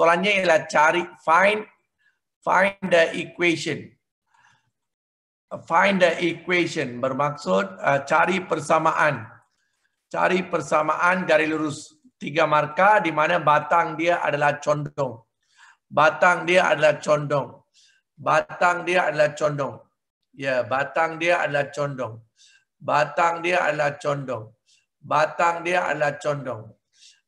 Soalannya ialah cari find find the equation. Find the equation bermaksud uh, cari persamaan. Cari persamaan garis lurus tiga marka di mana batang dia adalah condong. Batang dia adalah condong. Batang dia adalah condong. Ya, yeah, batang dia adalah condong. Batang dia adalah condong. Batang dia adalah condong.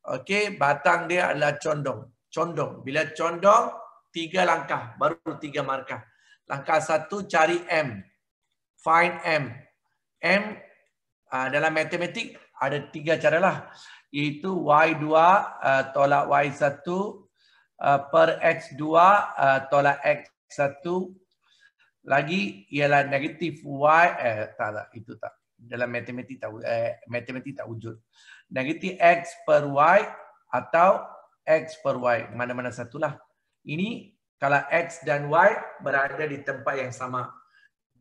Okey, batang dia adalah condong condong. Bila condong, tiga langkah. Baru tiga markah. Langkah satu, cari M. Find M. M, ah, dalam matematik, ada tiga cara lah. Iaitu Y2 ah, tolak Y1 ah, per X2 tolak X1. Lagi ialah negatif Y. Eh, tak, tak. Itu tak. Dalam matematik tak, eh, matematik tak wujud. Negatif X per Y atau X per Y. Mana-mana satulah. Ini kalau X dan Y berada di tempat yang sama.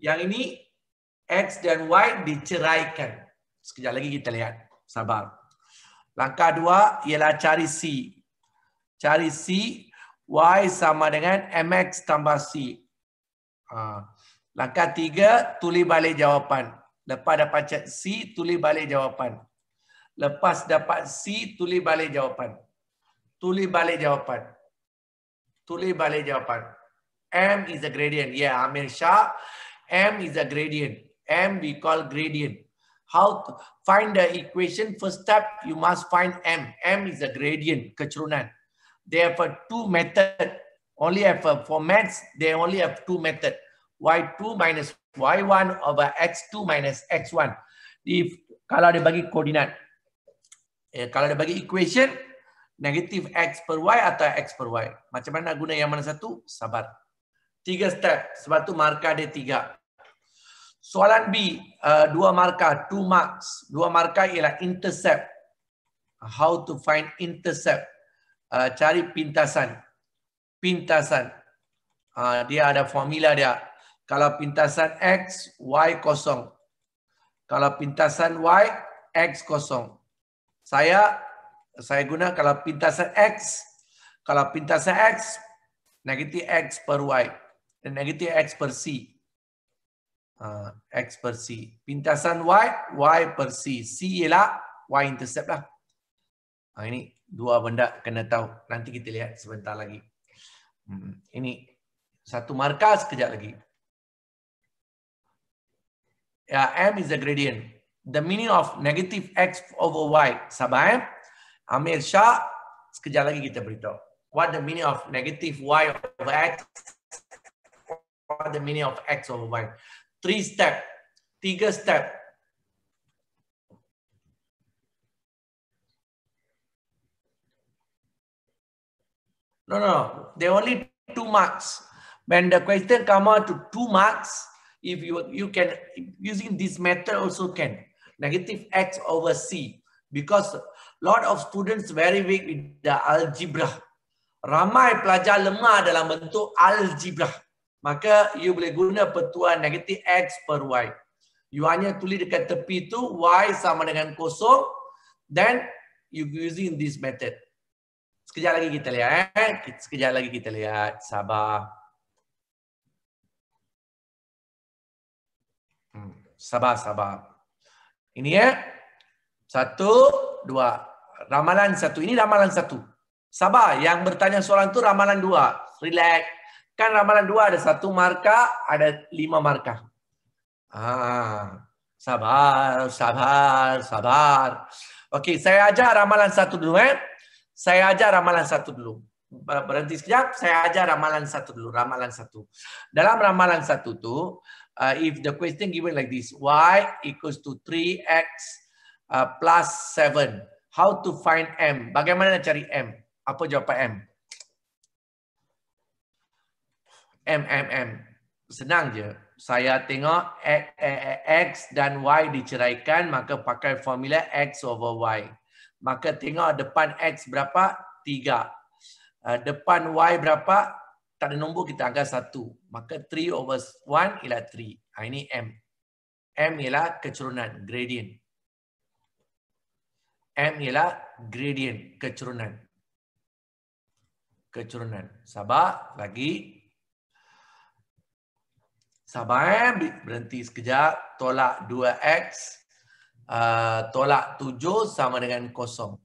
Yang ini X dan Y diceraikan. Sekejap lagi kita lihat. Sabar. Langkah dua ialah cari C. Cari C. Y sama dengan MX tambah C. Ha. Langkah tiga, tulis balik jawapan. Lepas dapat C, tulis balik jawapan. Lepas dapat C, tulis balik jawapan. Tuli Bale jawapan. Tuli Bale jawapan. M is a gradient. Yeah, Amir Shah. M is a gradient. M we call gradient. How to find the equation? First step, you must find M. M is a gradient, Kachurunan. They have a two method. Only have a, for maths, they only have two method. Y2 minus Y1 over X2 minus X1. If kalau dia bagi koordinat, eh, kalau dia bagi equation, negatif X per Y atau X per Y. Macam mana guna yang mana satu? Sabar. Tiga step. Sebab tu markah dia tiga. Soalan B, uh, dua markah, two marks. Dua markah ialah intercept. How to find intercept. Uh, cari pintasan. Pintasan. Uh, dia ada formula dia. Kalau pintasan X, Y kosong. Kalau pintasan Y, X kosong. Saya saya guna kalau pintasan X, kalau pintasan X, negatif X per Y. Dan negatif X per C. Uh, X per C. Pintasan Y, Y per C. C ialah Y intercept lah. Uh, ini dua benda kena tahu. Nanti kita lihat sebentar lagi. Hmm, ini satu markah sekejap lagi. Ya, M is the gradient. The meaning of negative X over Y. Sabar eh? Amir Shah, Skijalagi Gita What the meaning of negative y over x? What the meaning of x over y? Three step, tiga step. No, no, they only two marks. When the question come out to two marks, if you you can using this method also can negative x over c because lot of students very weak with the algebra. Ramai pelajar lemah dalam bentuk algebra. Maka you boleh guna pertuan negatif x per y. You hanya tulis dekat tepi tu y sama dengan kosong. Then you using this method. Sekejap lagi kita lihat. Eh? Sekejap lagi kita lihat. Sabar. Hmm, sabar, sabar. Ini ya. Eh? Satu, dua, ramalan satu. Ini ramalan satu. Sabar. Yang bertanya soalan tu ramalan dua. Relax. Kan ramalan dua ada satu markah, ada lima markah. Ah, sabar, sabar, sabar. Okey, saya ajar ramalan satu dulu. Eh. Saya ajar ramalan satu dulu. Berhenti sekejap, saya ajar ramalan satu dulu. Ramalan satu. Dalam ramalan satu tu, uh, if the question given like this, y equals to 3x uh, plus 7. How to find M? Bagaimana nak cari M? Apa jawapan M? M, M, M. Senang je. Saya tengok X dan Y diceraikan, maka pakai formula X over Y. Maka tengok depan X berapa? Tiga. Eh, depan Y berapa? Tak ada nombor, kita anggap satu. Maka 3 over 1 ialah 3. Ah, ini M. M ialah kecerunan, gradient. M ialah gradient, kecerunan. Kecerunan. Sabar lagi. Sabar M, eh? berhenti sekejap. Tolak 2X. Uh, tolak 7 sama dengan kosong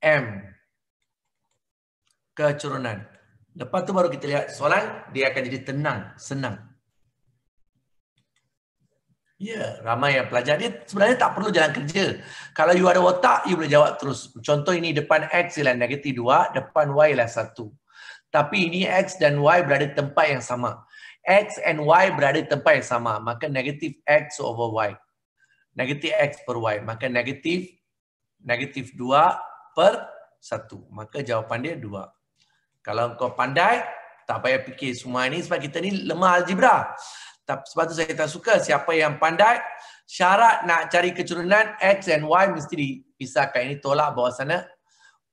M. Kecerunan. Lepas tu baru kita lihat soalan, dia akan jadi tenang, senang. Ya, yeah, ramai yang pelajar. Dia sebenarnya tak perlu jalan kerja. Kalau you ada otak, you boleh jawab terus. Contoh ini, depan X ialah negatif 2, depan Y ialah 1. Tapi ini X dan Y berada tempat yang sama. X and Y berada tempat yang sama. Maka negatif X over Y. Negatif X per Y. Maka negatif negatif 2 per 1. Maka jawapan dia 2. Kalau kau pandai, tak payah fikir semua ini sebab kita ni lemah algebra. Sebab tu saya tak suka siapa yang pandai syarat nak cari keturunan X dan Y mesti dipisahkan. Ini tolak bawah sana.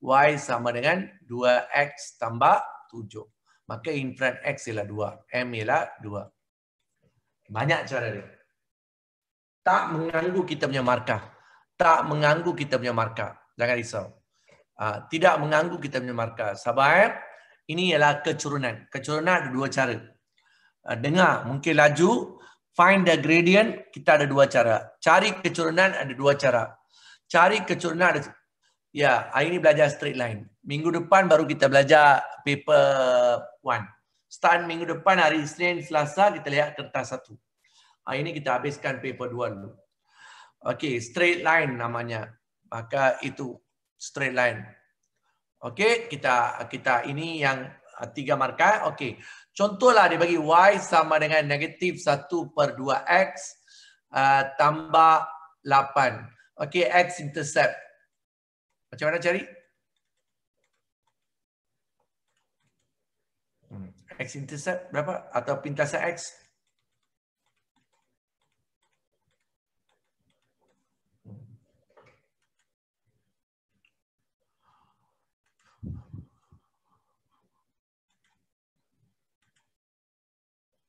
Y sama dengan 2X tambah 7. Maka in X ialah 2. M ialah 2. Banyak cara dia. Tak mengganggu kita punya markah. Tak mengganggu kita punya markah. Jangan risau. Ah, tidak mengganggu kita punya markah. Sabar. Eh? Ini ialah kecurunan. Kecurunan ada dua cara. Ah, dengar mungkin laju find the gradient kita ada dua cara cari kecurunan ada dua cara cari kecurunan ada ya hari ini belajar straight line minggu depan baru kita belajar paper one start minggu depan hari Isnin Selasa kita lihat kertas satu hari ini kita habiskan paper dua dulu okey straight line namanya maka itu straight line okey kita kita ini yang ah, tiga markah okey Contohlah dia bagi y sama dengan negatif 1 per 2x uh, tambah 8. Okey, x intercept. Macam mana cari? Hmm. X intercept berapa? Atau pintasan x?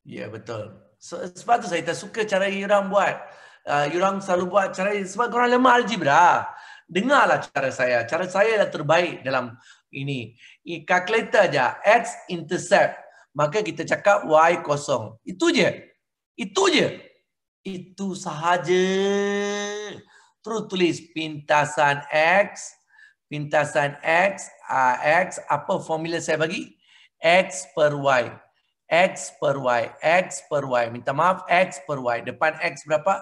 Ya betul. So, sebab tu saya tak suka cara orang buat. Uh, orang selalu buat cara sebab orang lemah algebra. Dengarlah cara saya. Cara saya adalah terbaik dalam ini. I calculator aja x intercept maka kita cakap y kosong. Itu je. Itu je. Itu sahaja. Terus tulis pintasan x pintasan x uh, x apa formula saya bagi? x per y. X per Y. X per Y. Minta maaf, X per Y. Depan X berapa?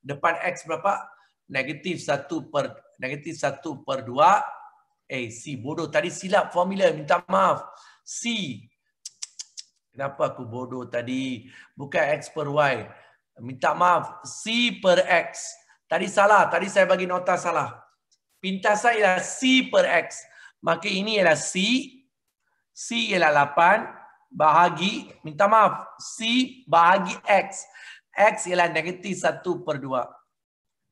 Depan X berapa? Negatif 1 per negatif 1 per 2. Eh, C. Bodoh. Tadi silap formula. Minta maaf. C. Kenapa aku bodoh tadi? Bukan X per Y. Minta maaf. C per X. Tadi salah. Tadi saya bagi nota salah. Pintasan ialah C per X. Maka ini ialah C. C ialah bahagi, minta maaf, C bahagi X. X ialah negatif 1 per 2.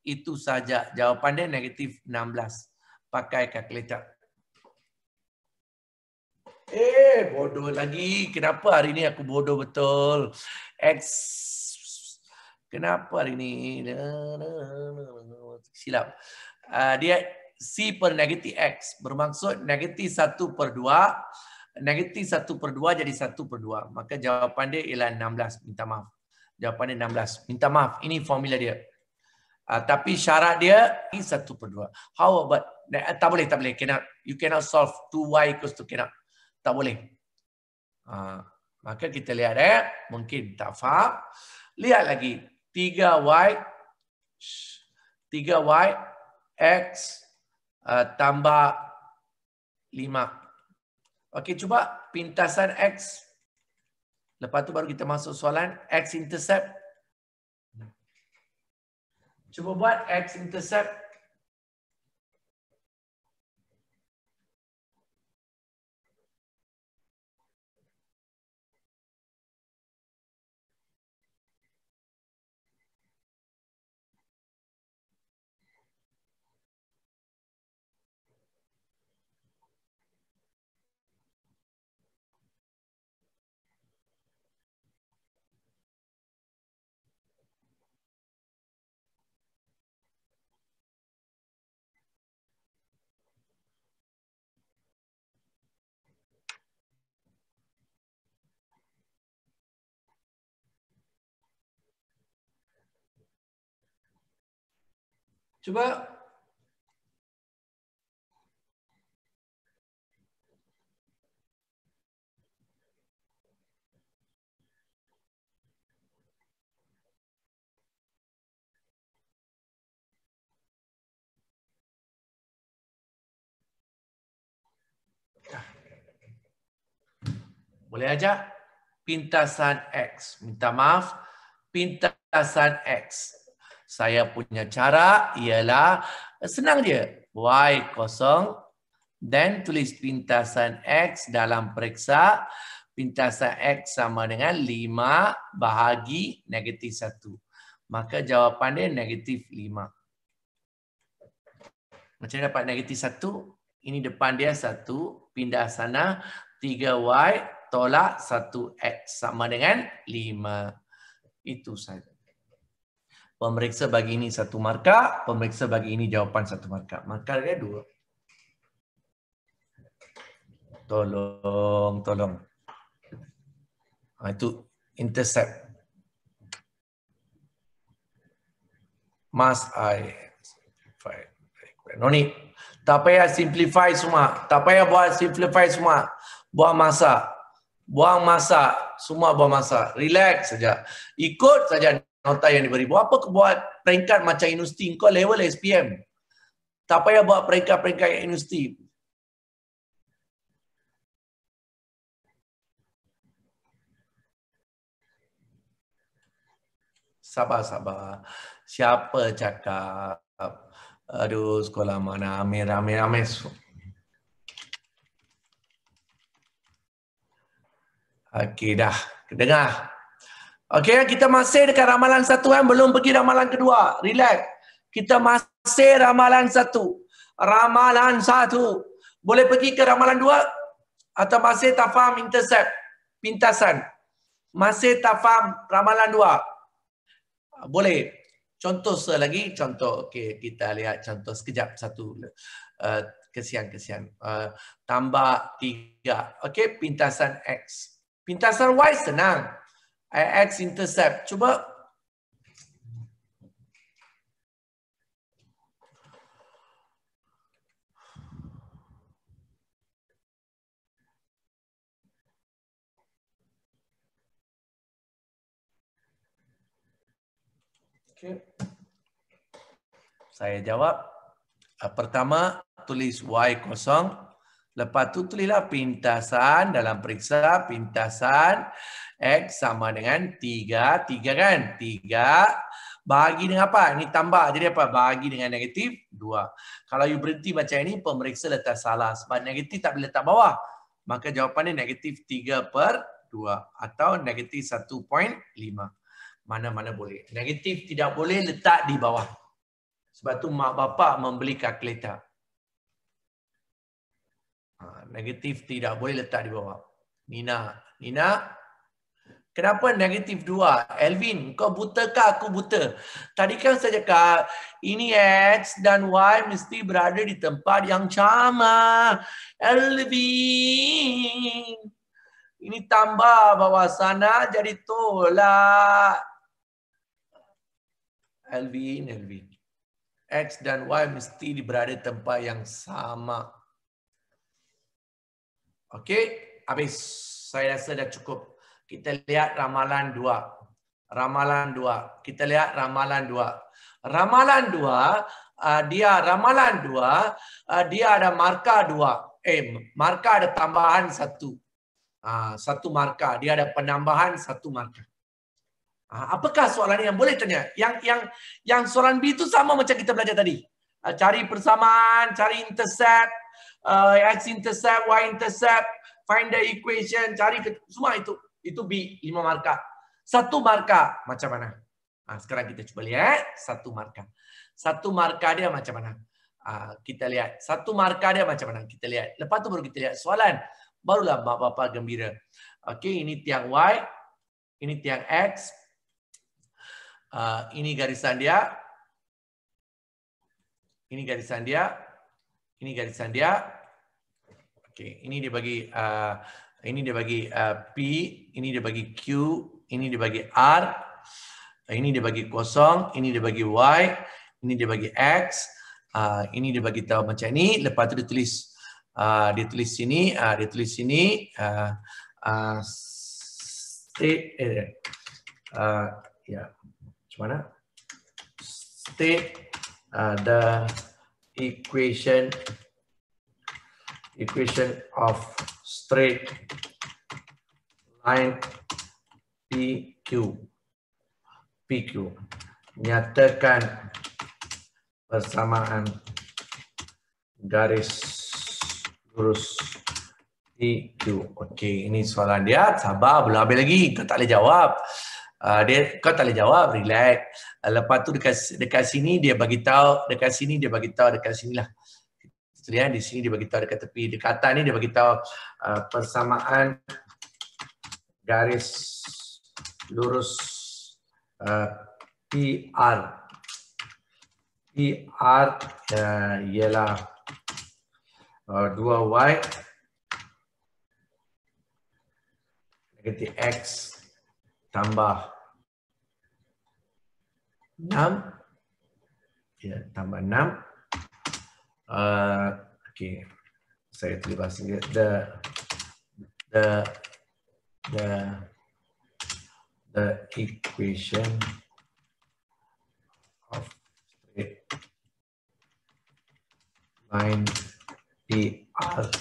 Itu saja jawapan dia negatif 16. Pakai kalkulator. Eh, bodoh lagi. Kenapa hari ini aku bodoh betul? X. Kenapa hari ini? Silap. Uh, dia C per negatif X. Bermaksud negatif 1 per 2 negatif 1 per 2 jadi 1 per 2. Maka jawapan dia ialah 16. Minta maaf. Jawapan dia 16. Minta maaf. Ini formula dia. Uh, tapi syarat dia ini 1 per 2. How about Uh, tak boleh, tak boleh. Cannot. You cannot solve 2y equals to cannot. Tak boleh. Uh, maka kita lihat eh. Mungkin tak faham. Lihat lagi. 3y 3y x uh, tambah 5. Okey, cuba pintasan X. Lepas tu baru kita masuk soalan. X-intercept. Cuba buat X-intercept. Cuba Boleh aja Pintasan X. Minta maaf. Pintasan X. Saya punya cara ialah senang dia. Y kosong dan tulis pintasan X dalam periksa. Pintasan X sama dengan 5 bahagi negatif 1. Maka jawapan dia negatif 5. Macam mana dapat negatif 1? Ini depan dia 1. Pindah sana 3Y tolak 1X sama dengan 5. Itu saja pemeriksa bagi ini satu markah, pemeriksa bagi ini jawapan satu markah. Markah dia dua. Tolong, tolong. Ha, itu intercept. Must I simplify? No need. Tak payah simplify semua. Tak payah buat simplify semua. Buang masa. Buang masa. Semua buang masa. Relax saja. Ikut saja nota yang diberi. Buat apa kau buat peringkat macam universiti? Kau level SPM. Tak payah buat peringkat-peringkat yang universiti. Sabar, sabar. Siapa cakap? Aduh, sekolah mana? Amir, amir, amir. Okey, dah. Dengar. Okay, kita masih dekat ramalan satu kan, belum pergi ramalan kedua. Relax. Kita masih ramalan satu. Ramalan satu. Boleh pergi ke ramalan dua? Atau masih tak faham intercept? Pintasan. Masih tak faham ramalan dua? Boleh. Contoh lagi, contoh. okay, kita lihat contoh sekejap satu. Eh, kesian, kesian. Uh, tambah tiga. Okay, pintasan X. Pintasan Y senang. I X intercept. Cuba Saya jawab ah, pertama tulis y kosong, lepas tu tulislah pintasan dalam periksa pintasan X sama dengan 3, 3 kan? 3 bagi dengan apa? Ini tambah. Jadi apa? Bagi dengan negatif 2. Kalau you berhenti macam ini, pemeriksa letak salah. Sebab negatif tak boleh letak bawah. Maka jawapannya negatif 3 per 2. Atau negatif 1.5. Mana-mana boleh. Negatif tidak boleh letak di bawah. Sebab tu mak bapak membeli kalkulator. Ha, negatif tidak boleh letak di bawah. Nina. Nina. Kenapa negatif dua? Elvin, kau buta ke aku buta? Tadi kan saya cakap, ini X dan Y mesti berada di tempat yang sama. Elvin. Ini tambah bawah sana jadi tolak. Elvin, Elvin. X dan Y mesti berada di tempat yang sama. Okey, habis. Saya rasa dah cukup kita lihat ramalan dua. Ramalan dua. Kita lihat ramalan dua. Ramalan dua, uh, dia ramalan dua, uh, dia ada markah dua. Eh, markah ada tambahan satu. Uh, satu markah. Dia ada penambahan satu markah. Uh, apakah soalan yang boleh tanya? Yang yang yang soalan B itu sama macam kita belajar tadi. Uh, cari persamaan, cari intercept, uh, X intercept, Y intercept, find the equation, cari ke, semua itu. Itu B, lima markah. Satu markah macam mana? Ha, sekarang kita cuba lihat satu markah. Satu markah dia macam mana? Ha, kita lihat. Satu markah dia macam mana? Kita lihat. Lepas tu baru kita lihat soalan. Barulah mak bapak gembira. Okay, ini tiang Y. Ini tiang X. Uh, ini garisan dia. Ini garisan dia. Ini garisan dia. Okay, ini dia bagi... Uh, ini dia bagi uh, P, ini dia bagi Q, ini dia bagi R, ini dia bagi kosong, ini dia bagi Y, ini dia bagi X, uh, ini dia bagi tahu macam ni, lepas tu dia tulis, uh, dia tulis sini, uh, dia tulis sini, uh, uh, state, eh, eh uh, ya, yeah. macam mana? State uh, the equation equation of straight line PQ. PQ. Nyatakan persamaan garis lurus PQ. Okey, ini soalan dia. Sabar, belum habis lagi. Kau tak boleh jawab. Uh, dia kau tak boleh jawab, relax. Uh, lepas tu dekat dekat sini dia bagi tahu, dekat sini dia bagi tahu, dekat sinilah. Jadi, di sini dia tahu dekat tepi dekat ni dia beritahu uh, persamaan garis lurus uh, PR. PR uh, ialah 2Y uh, negatif X tambah 6. Ya, tambah 6 Eh, okay, saya terima The the the the equation of straight line dr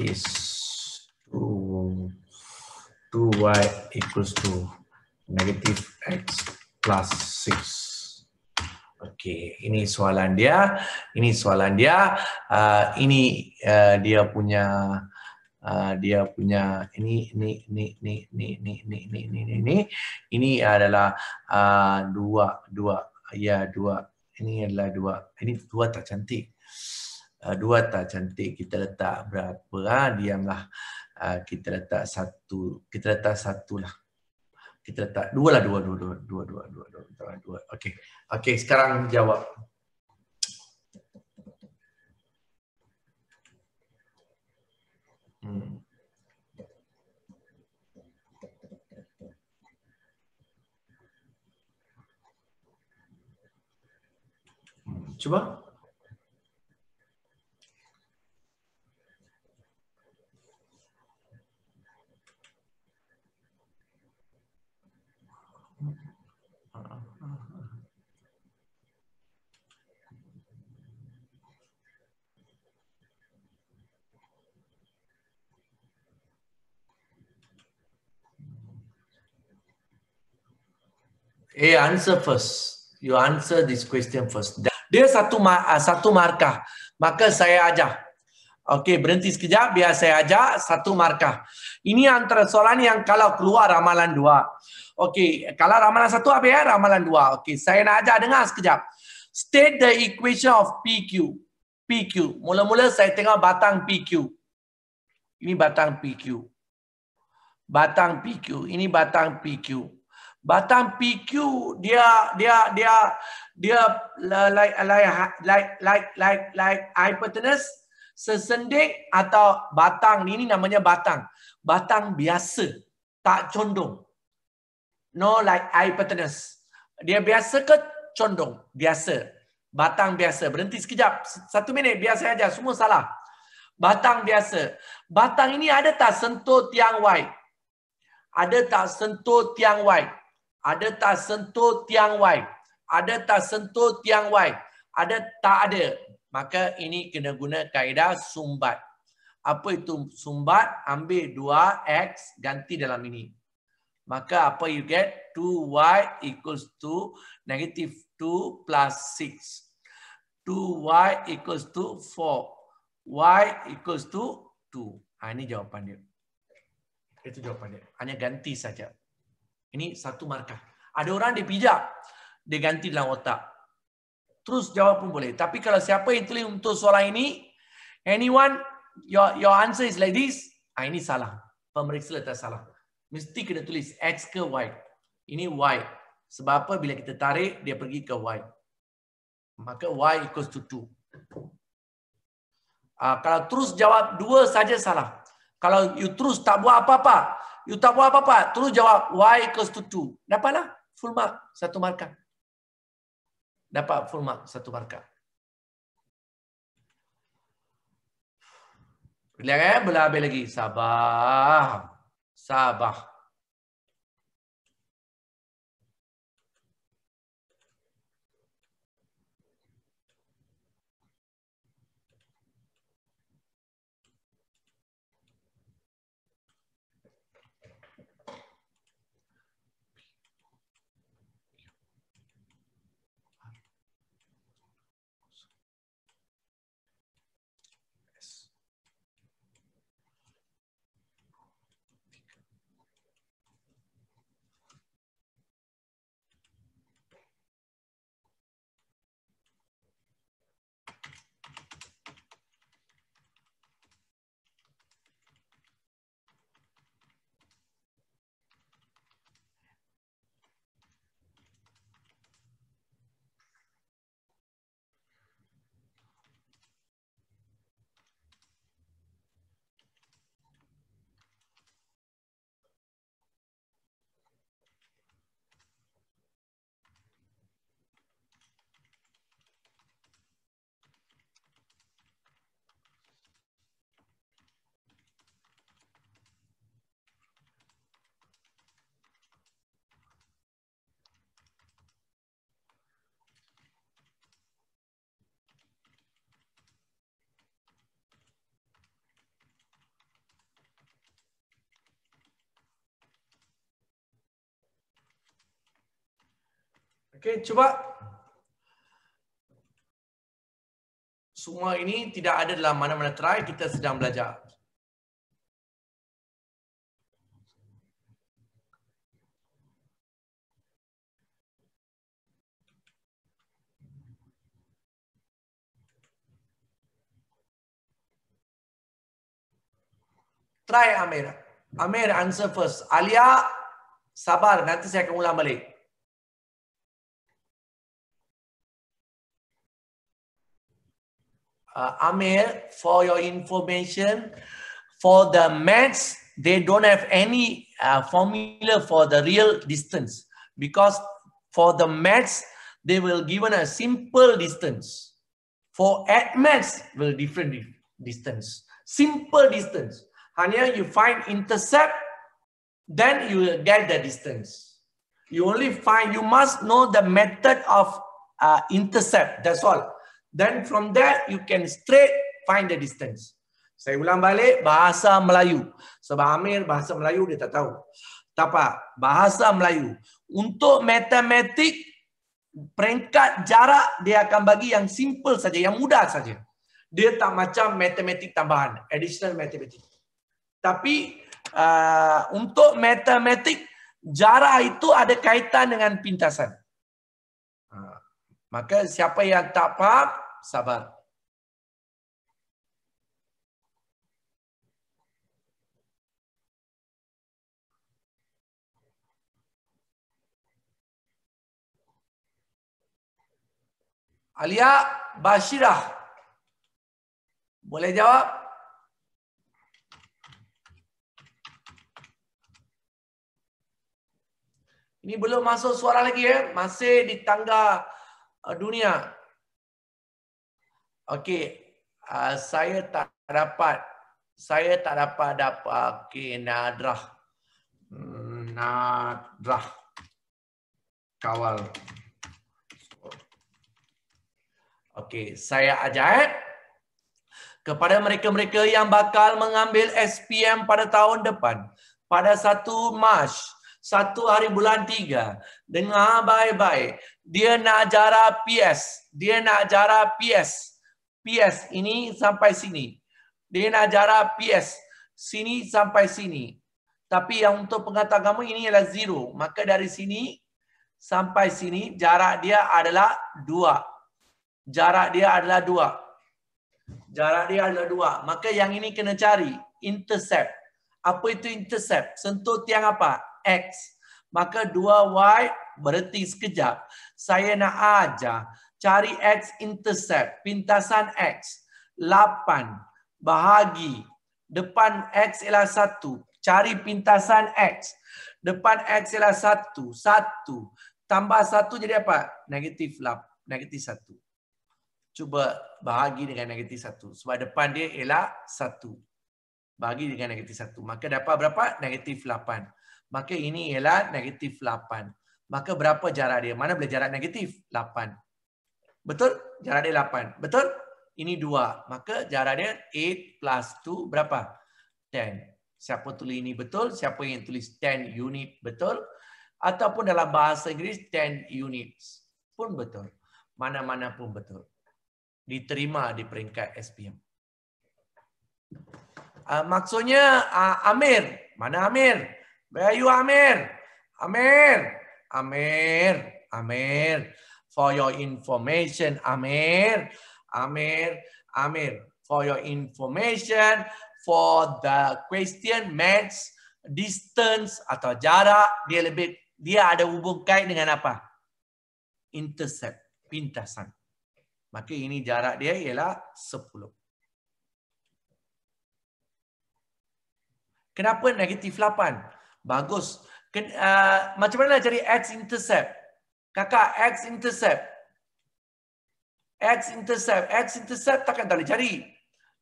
is to 2y equals to negative x plus 6. Okey, ini soalan dia. Ini soalan dia. Uh, ini uh, dia punya uh, dia punya ini ini ini ini ini ini ini ini ini ini ini ini adalah uh, dua dua ya dua ini adalah dua ini dua tak cantik uh, dua tak cantik kita letak berapa ha? diamlah uh, kita letak satu kita letak satu lah kita letak dua lah dua dua dua dua dua dua dua dua, dua. okey Okay, sekarang jawab. Hmm. hmm cuba Eh, hey, answer first. You answer this question first. Dia satu ma- ah, satu markah. Maka saya ajar. Okey, berhenti sekejap. Biar saya ajar satu markah. Ini antara soalan yang kalau keluar ramalan dua. Okey, kalau ramalan satu apa ya? Eh, ramalan dua. Okey, saya nak ajar. Dengar sekejap. State the equation of PQ. PQ. Mula-mula saya tengok batang PQ. Ini batang PQ. batang PQ. Ini batang PQ. Batang PQ dia dia dia dia like like like like like like hypotenuse sesendik atau batang ni ni namanya batang. Batang biasa, tak condong. No like hypotenuse. Dia biasa ke condong? Biasa. Batang biasa. Berhenti sekejap. Satu minit biasa aja. Semua salah. Batang biasa. Batang ini ada tak sentuh tiang wide? Ada tak sentuh tiang wide? Ada tak sentuh tiang Y? Ada tak sentuh tiang Y? Ada tak ada? Maka ini kena guna kaedah sumbat. Apa itu sumbat? Ambil 2X ganti dalam ini. Maka apa you get? 2Y equals to negative 2 plus 6. 2Y equals to 4. Y equals to 2. Ha, ini jawapan dia. Itu jawapan dia. Hanya ganti saja. Ini satu markah. Ada orang dia pijak, dia ganti dalam otak. Terus jawab pun boleh. Tapi kalau siapa yang tulis untuk soalan ini, anyone, your your answer is like this, ah, ini salah. Pemeriksa letak salah. Mesti kena tulis X ke Y. Ini Y. Sebab apa bila kita tarik, dia pergi ke Y. Maka Y equals to 2. Uh, ah, kalau terus jawab dua saja salah. Kalau you terus tak buat apa-apa, You tak buat apa-apa. Terus jawab Y equals to 2. Dapatlah full mark. Satu markah. Dapat full mark. Satu markah. Lihat kan? Belah habis lagi. Sabah. Sabah. Okay, coba Semua ini tidak ada dalam mana-mana try kita sedang belajar. Try Amir. Amir answer first. Alia, sabar. Nanti saya akan ulang balik. uh, Amir, for your information. For the maths, they don't have any uh, formula for the real distance because for the maths, they will given a simple distance. For at maths, will different distance. Simple distance. And here you find intercept, then you will get the distance. You only find, you must know the method of uh, intercept, that's all. Then from there you can straight find the distance. Saya ulang balik bahasa Melayu. Sebab Amir bahasa Melayu dia tak tahu. Tak apa, bahasa Melayu. Untuk matematik peringkat jarak dia akan bagi yang simple saja, yang mudah saja. Dia tak macam matematik tambahan, additional matematik. Tapi uh, untuk matematik jarak itu ada kaitan dengan pintasan. Uh, maka siapa yang tak faham sabar. Alia Bashirah. Boleh jawab? Ini belum masuk suara lagi ya. Masih di tangga eh, dunia. Okey, uh, saya tak dapat saya tak dapat dapat okay, nadrah hmm, nadrah kawal. Okey, saya ajak kepada mereka-mereka yang bakal mengambil SPM pada tahun depan. Pada 1 Mac, satu hari bulan tiga Dengar baik-baik. Dia nak jarak PS. Dia nak jarak PS. PS ini sampai sini. Dia nak jarak PS sini sampai sini. Tapi yang untuk pengantar kamu ini adalah zero. Maka dari sini sampai sini jarak dia adalah dua. Jarak dia adalah dua. Jarak dia adalah dua. Maka yang ini kena cari. Intercept. Apa itu intercept? Sentuh tiang apa? X. Maka dua Y berhenti sekejap. Saya nak ajar cari X intercept, pintasan X, 8, bahagi, depan X ialah 1, cari pintasan X, depan X ialah 1, 1, tambah 1 jadi apa? Negatif 8, negatif 1. Cuba bahagi dengan negatif 1, sebab depan dia ialah 1. Bahagi dengan negatif 1, maka dapat berapa? Negatif 8. Maka ini ialah negatif 8. Maka berapa jarak dia? Mana boleh jarak negatif? 8. Betul? Jarak dia 8. Betul? Ini 2. Maka jarak dia 8 plus 2 berapa? 10. Siapa tulis ini betul? Siapa yang tulis 10 unit betul? Ataupun dalam bahasa Inggeris 10 units pun betul. Mana-mana pun betul. Diterima di peringkat SPM. Uh, ah, maksudnya uh, Amir. Mana Amir? Where are you Amir? Amir. Amir. Amir. Amir for your information, Amir. Amir, Amir, for your information, for the question maths, distance atau jarak, dia lebih, dia ada hubung kait dengan apa? Intercept, pintasan. Maka ini jarak dia ialah 10. Kenapa negatif 8? Bagus. Ken, uh, macam mana cari X intercept? Kakak X intercept. X intercept. X intercept takkan tak boleh cari.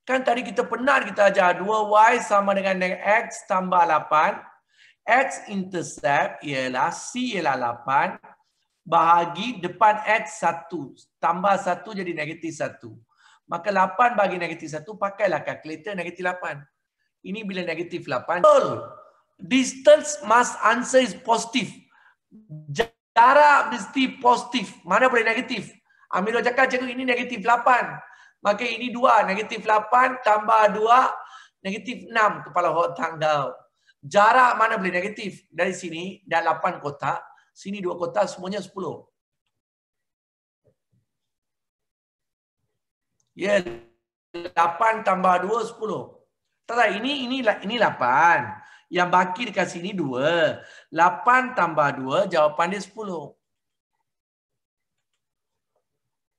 Kan tadi kita penat kita ajar. 2Y sama dengan X tambah 8. X intercept ialah C ialah 8. Bahagi depan X 1. Tambah 1 jadi negatif 1. Maka 8 bagi negatif 1. Pakailah kalkulator negatif 8. Ini bila negatif 8. Distance must answer is positive. Just Darab mesti positif. Mana boleh negatif? Amirul cakap cikgu ini negatif 8. Maka ini 2. Negatif 8 tambah 2. Negatif 6 kepala hutang tanggal Jarak mana boleh negatif? Dari sini dah 8 kotak. Sini 2 kotak semuanya 10. Ya. Yeah. 8 tambah 2, 10. Tak, tak, ini, ini, ini 8. Yang baki dekat sini 2. 8 tambah 2, jawapan dia 10.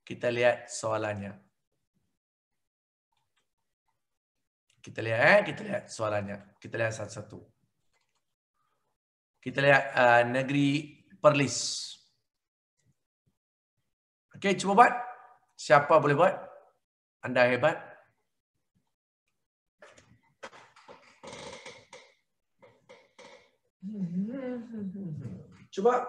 Kita lihat soalannya. Kita lihat eh, kita lihat soalannya. Kita lihat satu-satu. Kita lihat uh, negeri Perlis. Okey, cuba buat. Siapa boleh buat? Anda hebat. Hmm. Coba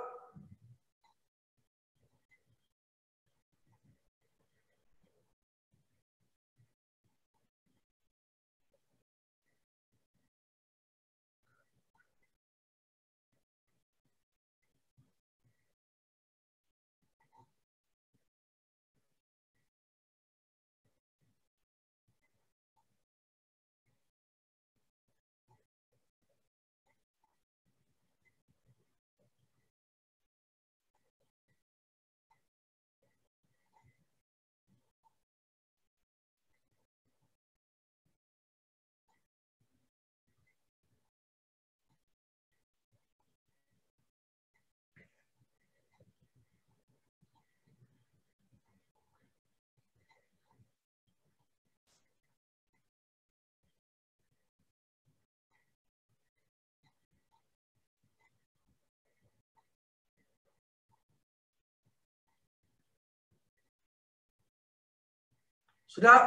Sudah?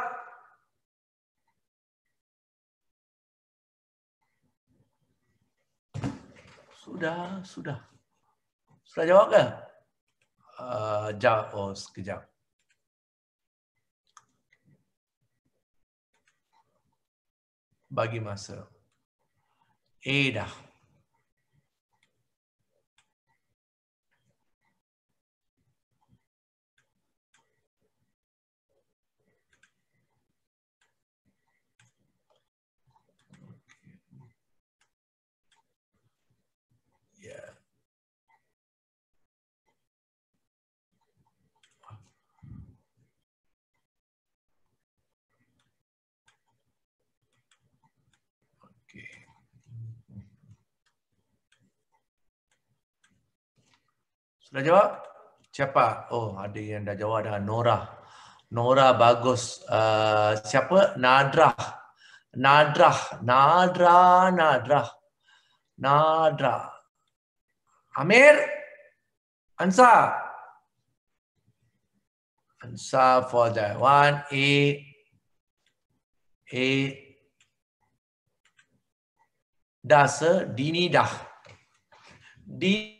Sudah, sudah. Sudah jawab ke? Uh, jawab, oh sekejap. Bagi masa. Eh dah. Sudah jawab? Siapa? Oh, ada yang dah jawab dah. Nora. Nora bagus. Uh, siapa? Nadrah. Nadrah. Nadrah. Nadrah. Nadrah. Amir? Ansa? Ansa for that one. A. A. Dasa. Dini dah. Dini.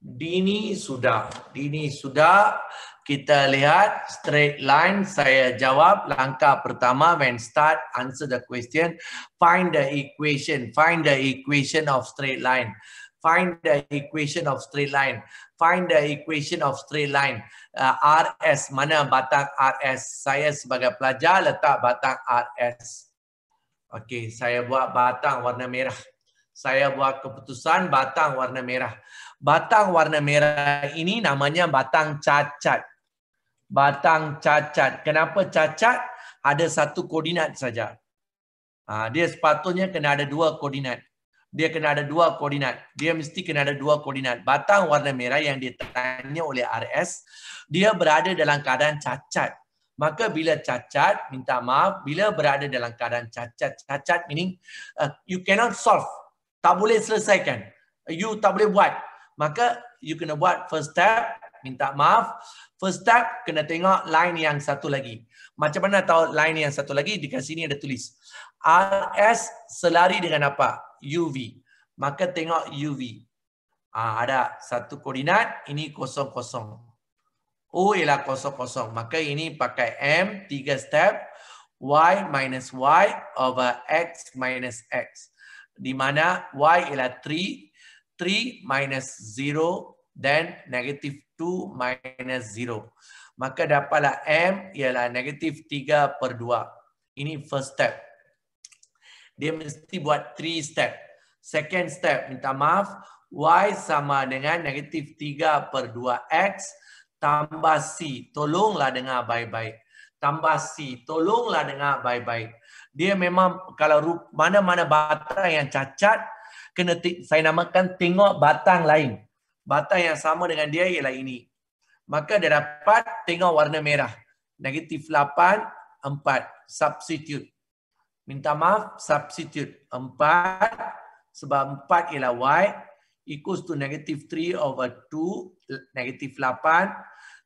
Dini sudah. Dini sudah. Kita lihat straight line. Saya jawab langkah pertama when start answer the question. Find the equation. Find the equation of straight line. Find the equation of straight line. Find the equation of straight line. Uh, RS. Mana batang RS? Saya sebagai pelajar letak batang RS. Okey, saya buat batang warna merah. Saya buat keputusan batang warna merah. Batang warna merah ini namanya batang cacat. Batang cacat. Kenapa cacat? Ada satu koordinat saja. Ha, dia sepatutnya kena ada dua koordinat. Dia kena ada dua koordinat. Dia mesti kena ada dua koordinat. Batang warna merah yang ditanya oleh RS, dia berada dalam keadaan cacat. Maka bila cacat, minta maaf, bila berada dalam keadaan cacat, cacat meaning uh, you cannot solve. Tak boleh selesaikan. You tak boleh buat maka you kena buat first step minta maaf first step kena tengok line yang satu lagi macam mana tahu line yang satu lagi di sini ada tulis RS selari dengan apa UV maka tengok UV ha, ah, ada satu koordinat ini kosong kosong O ialah kosong kosong maka ini pakai M tiga step Y minus Y over X minus X di mana Y ialah 3 minus 0 then negative 2 minus 0. Maka dapatlah M ialah negatif 3 per 2. Ini first step. Dia mesti buat 3 step. Second step, minta maaf. Y sama dengan negatif 3 per 2X tambah C. Tolonglah dengar baik-baik. Tambah C. Tolonglah dengar baik-baik. Dia memang kalau mana-mana batang yang cacat, kena saya namakan tengok batang lain. Batang yang sama dengan dia ialah ini. Maka dia dapat tengok warna merah. Negatif 8, 4. Substitute. Minta maaf, substitute. 4, sebab 4 ialah Y. Equals to negatif 3 over 2, negatif 8,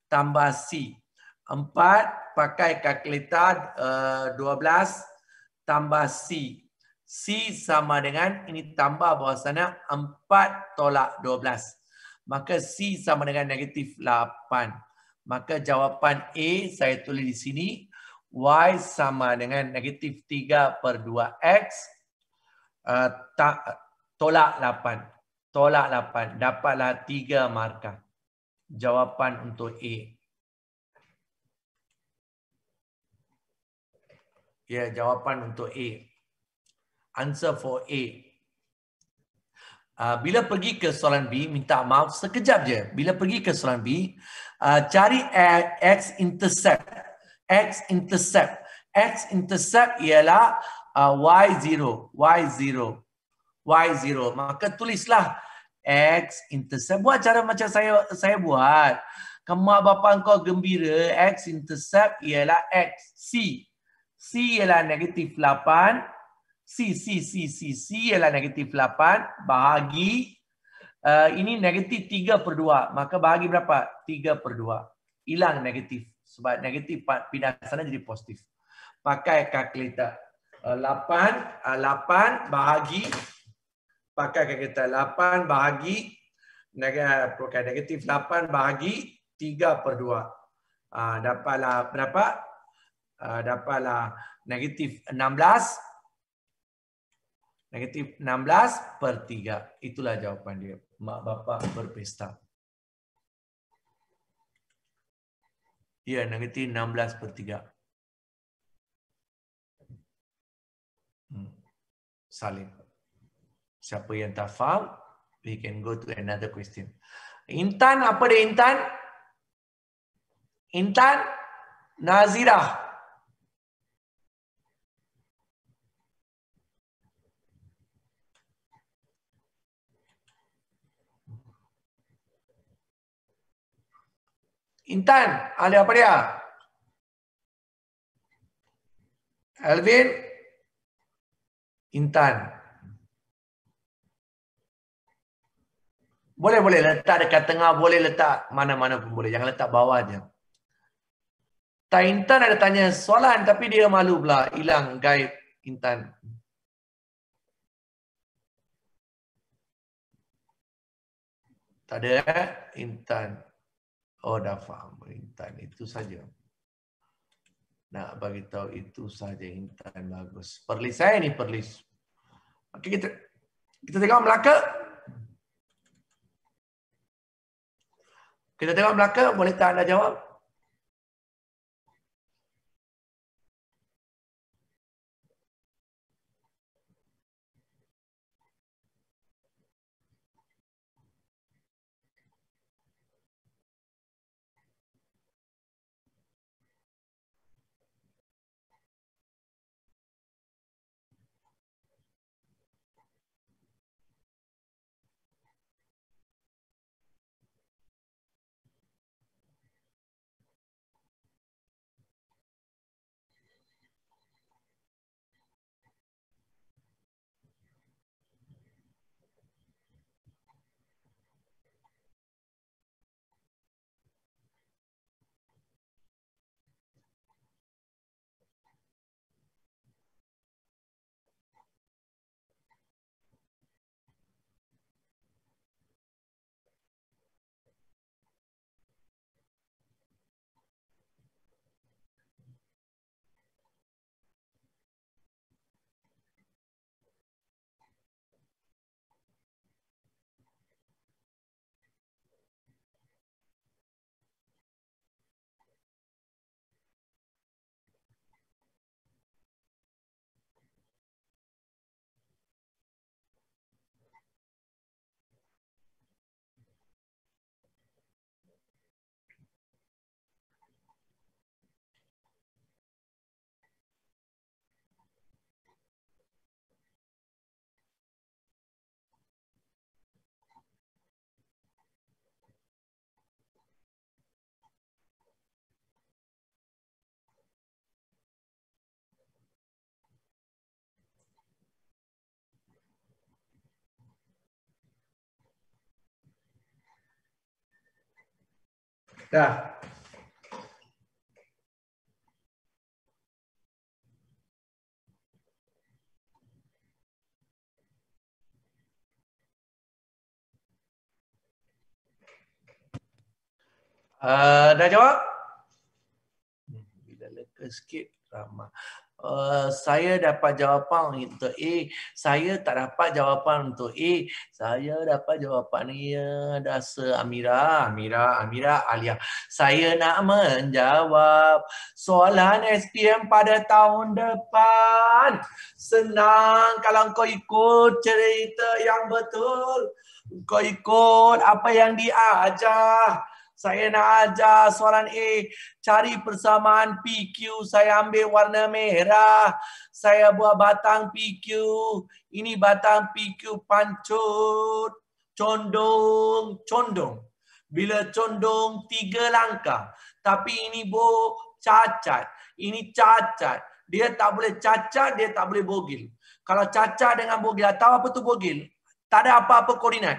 tambah C. 4, pakai kalkulator uh, eh, 12, tambah C. C sama dengan, ini tambah bahawasanya 4 tolak 12. Maka C sama dengan negatif 8. Maka jawapan A saya tulis di sini. Y sama dengan negatif 3 per 2X. Uh, eh, ta, tolak 8. Tolak 8. Dapatlah 3 markah. Jawapan untuk A. Ya, jawapan untuk A answer for A. Uh, bila pergi ke soalan B, minta maaf sekejap je. Bila pergi ke soalan B, uh, cari eh, X intercept. X intercept. X intercept ialah uh, Y0. Y0. Y0. Maka tulislah X intercept. Buat cara macam saya saya buat. Kamu bapa kau gembira. X intercept ialah X. C. C ialah negatif 8. C, C, C, C, C ialah negatif 8 bahagi uh, ini negatif 3 per 2. Maka bahagi berapa? 3 per 2. Hilang negatif. Sebab negatif pindah sana jadi positif. Pakai kalkulator. Uh, 8, 8 bahagi pakai kalkulator. 8 bahagi negatif 8 bahagi 3 per 2. Uh, dapatlah berapa? Uh, dapatlah negatif 16 Negatif 16 per 3. Itulah jawapan dia. Mak bapak berpesta. Ya, negatif 16 per 3. Hmm. Salim. Siapa yang tak faham, we can go to another question. Intan, apa dia Intan? Intan Nazirah. Intan, ahli apa dia? Alvin? Intan. Boleh, boleh. Letak dekat tengah. Boleh letak mana-mana pun boleh. Jangan letak bawah je. Tak Intan ada tanya soalan tapi dia malu pula. Hilang gaib Intan. Tak ada eh? Intan. Oh dah faham Intan itu saja. Nak bagi tahu itu saja Intan bagus. Perlis saya ni perlis. Okay kita kita tengok Melaka. Kita tengok Melaka boleh tak anda jawab? Ya. Uh, dah jawab? Hmm, bila leka sikit, ramah. Eh, saya dapat jawapan untuk A, saya tak dapat jawapan untuk A, saya dapat jawapan ni dasa Amira, Amira, Amira Alia. Saya nak menjawab soalan SPM pada tahun depan. Senang kalau kau ikut cerita yang betul. Kau ikut apa yang diajar saya nak ajar soalan A, cari persamaan PQ, saya ambil warna merah, saya buat batang PQ, ini batang PQ pancut, condong, condong. Bila condong, tiga langkah. Tapi ini bo cacat, ini cacat. Dia tak boleh cacat, dia tak boleh bogil. Kalau cacat dengan bogil, tahu apa tu bogil? Tak ada apa-apa koordinat.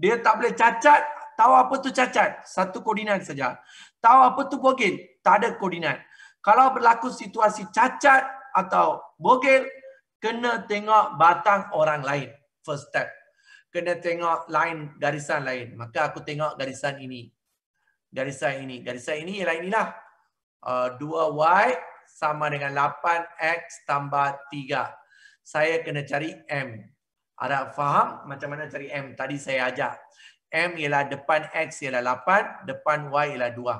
Dia tak boleh cacat, tahu apa tu cacat? Satu koordinat saja. Tahu apa tu bogel? Tak ada koordinat. Kalau berlaku situasi cacat atau bogel, kena tengok batang orang lain. First step. Kena tengok lain garisan lain. Maka aku tengok garisan ini. Garisan ini. Garisan ini ialah inilah. Uh, 2Y sama dengan 8X tambah 3. Saya kena cari M. Ada faham macam mana cari M? Tadi saya ajak. M ialah depan X ialah 8, depan Y ialah 2.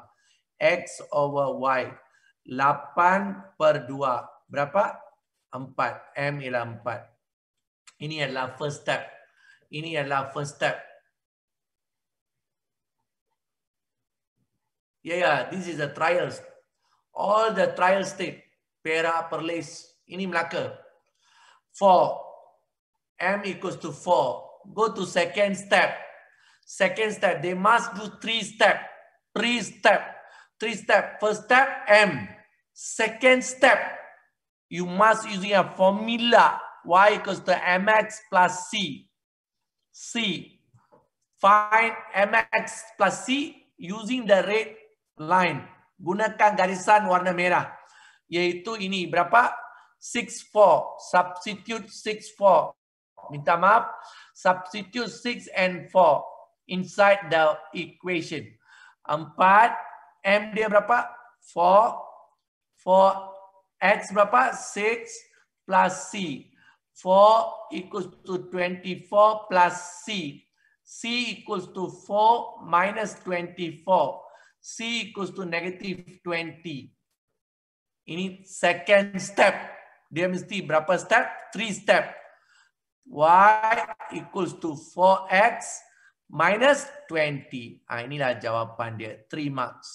X over Y. 8 per 2. Berapa? 4. M ialah 4. Ini adalah first step. Ini adalah first step. Yeah, yeah. This is the trials. All the trial step perak Perlis. Ini Melaka. 4. M equals to 4. Go to second Step. Second step, they must do three step. Three step. Three step. First step, M. Second step, you must using a formula. Why? Because the MX plus C. C. Find MX plus C using the red line. Gunakan garisan warna merah. Iaitu ini berapa? 6-4. Substitute 6-4. Minta maaf. Substitute 6 and 4 inside the equation. 4 m dia berapa? 4 4 x berapa? 6 plus c. 4 equals to 24 plus c. c equals to 4 minus 24. c equals to negative 20. Ini second step. Dia mesti berapa step? 3 step. y equals to 4x minus 20. Ha, ah, inilah jawapan dia. 3 marks.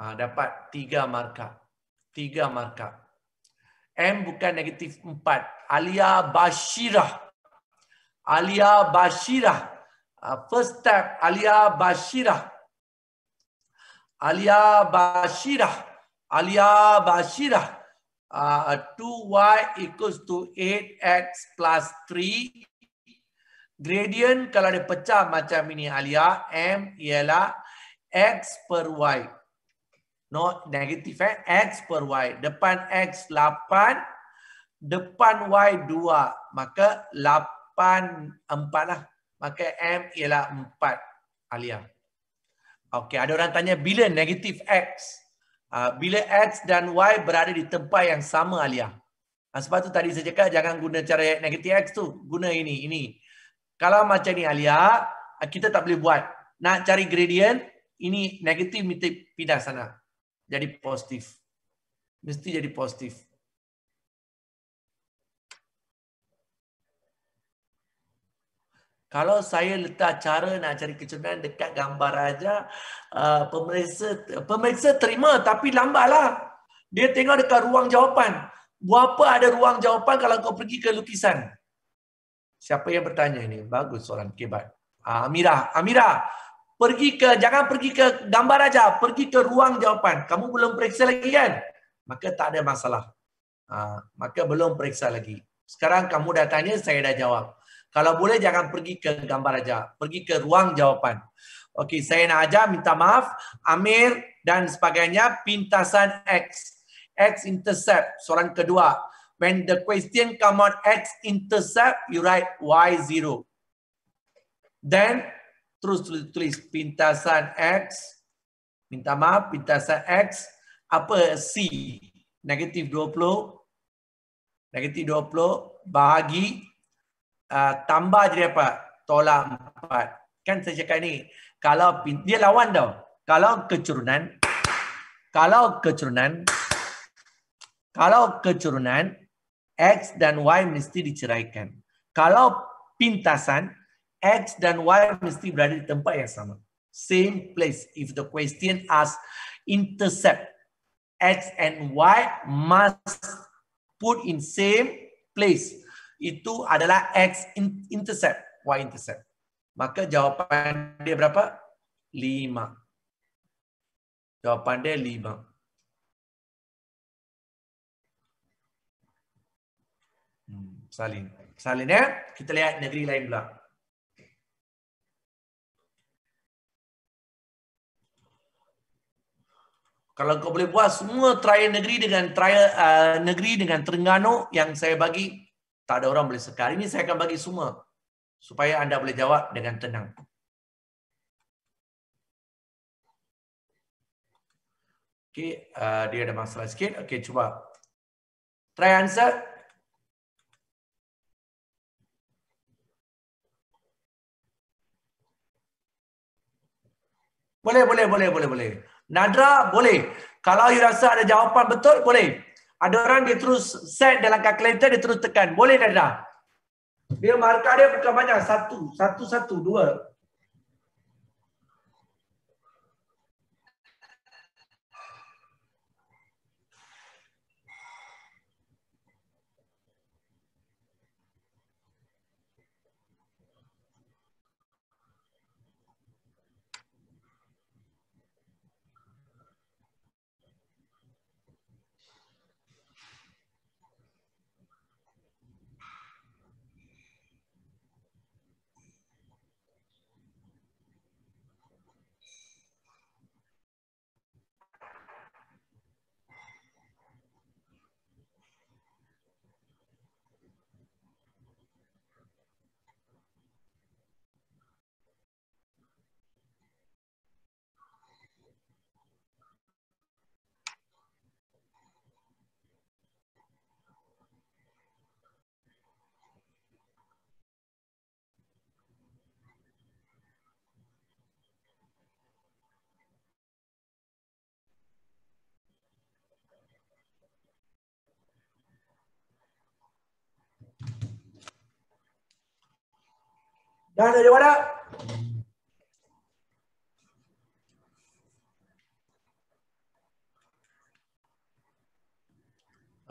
Ha, dapat 3 markah. 3 markah. M bukan negatif 4. Alia Bashirah. Alia Bashirah. Uh, first step. Alia Bashirah. Alia Bashirah. Alia Bashirah. Uh, 2y equals to 8x plus gradient kalau dia pecah macam ini Alia, M ialah X per Y. No, negatif eh. X per Y. Depan X 8, depan Y 2. Maka 8, 4lah. Maka M ialah 4 Alia. Okey, ada orang tanya bila negatif X? Ah, bila X dan Y berada di tempat yang sama Alia? Ah, sebab tu tadi saya cakap jangan guna cara negatif X tu. Guna ini, ini. Kalau macam ni Alia, kita tak boleh buat. Nak cari gradient, ini negatif mesti pindah sana. Jadi positif. Mesti jadi positif. Kalau saya letak cara nak cari kecenderungan dekat gambar aja, uh, pemeriksa pemeriksa terima tapi lambatlah. Dia tengok dekat ruang jawapan. Buat apa ada ruang jawapan kalau kau pergi ke lukisan? Siapa yang bertanya ini? Bagus soalan kebat. Ah, Amira, Amira, pergi ke jangan pergi ke gambar aja pergi ke ruang jawapan. Kamu belum periksa lagi kan? Maka tak ada masalah. Ha, maka belum periksa lagi. Sekarang kamu dah tanya, saya dah jawab. Kalau boleh jangan pergi ke gambar aja pergi ke ruang jawapan. Okey, saya nak ajar minta maaf Amir dan sebagainya pintasan X. X intercept soalan kedua. When the question come on x intercept, you write y zero. Then terus tulis pintasan x. Minta maaf, pintasan x apa c negatif 20 negatif 20 bahagi uh, tambah jadi apa tolak 4 kan saya cakap ni kalau dia lawan tau kalau kecurunan kalau kecurunan kalau kecurunan X dan Y mesti diceraikan. Kalau pintasan, X dan Y mesti berada di tempat yang sama. Same place. If the question ask intercept, X and Y must put in same place. Itu adalah X intercept, Y intercept. Maka jawapan dia berapa? Lima. Jawapan dia lima. salin. Salin ya. Kita lihat negeri lain pula. Kalau kau boleh buat semua trial negeri dengan trial uh, negeri dengan Terengganu yang saya bagi, tak ada orang boleh sekali. Ini saya akan bagi semua supaya anda boleh jawab dengan tenang. Okey, uh, dia ada masalah sikit. Okey, cuba. Try answer. Boleh, boleh, boleh, boleh, boleh. Nadra, boleh. Kalau you rasa ada jawapan betul, boleh. Ada orang dia terus set dalam calculator, dia terus tekan. Boleh, Nadra? Dia markah dia bukan banyak. Satu, satu, satu, dua. Dah ada jawab tak?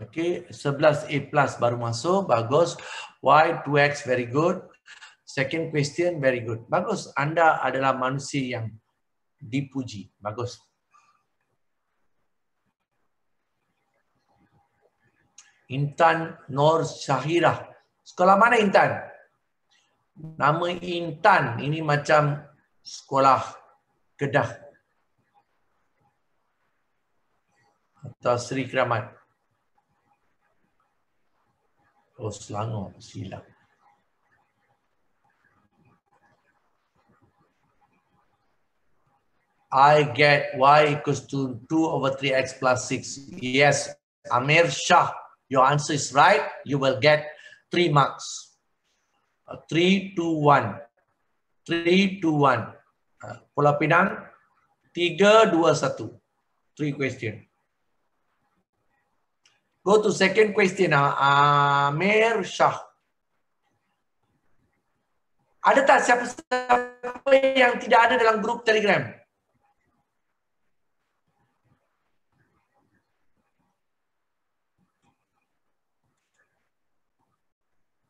Okay, 11A plus baru masuk. Bagus. Y, 2X, very good. Second question, very good. Bagus. Anda adalah manusia yang dipuji. Bagus. Intan Nur Syahira, Sekolah mana Intan. Nama Intan ini macam sekolah Kedah. Atau Sri Keramat. Oh Selangor, silap. I get y equals to 2 over 3x plus 6. Yes, Amir Shah, your answer is right. You will get 3 marks. 3-2-1. Uh, uh, pola pinang, 3-2-1. Three question. Go to second question. Uh, Amir Shah. Ada tak siapa-siapa yang tidak ada dalam grup telegram? Telegram.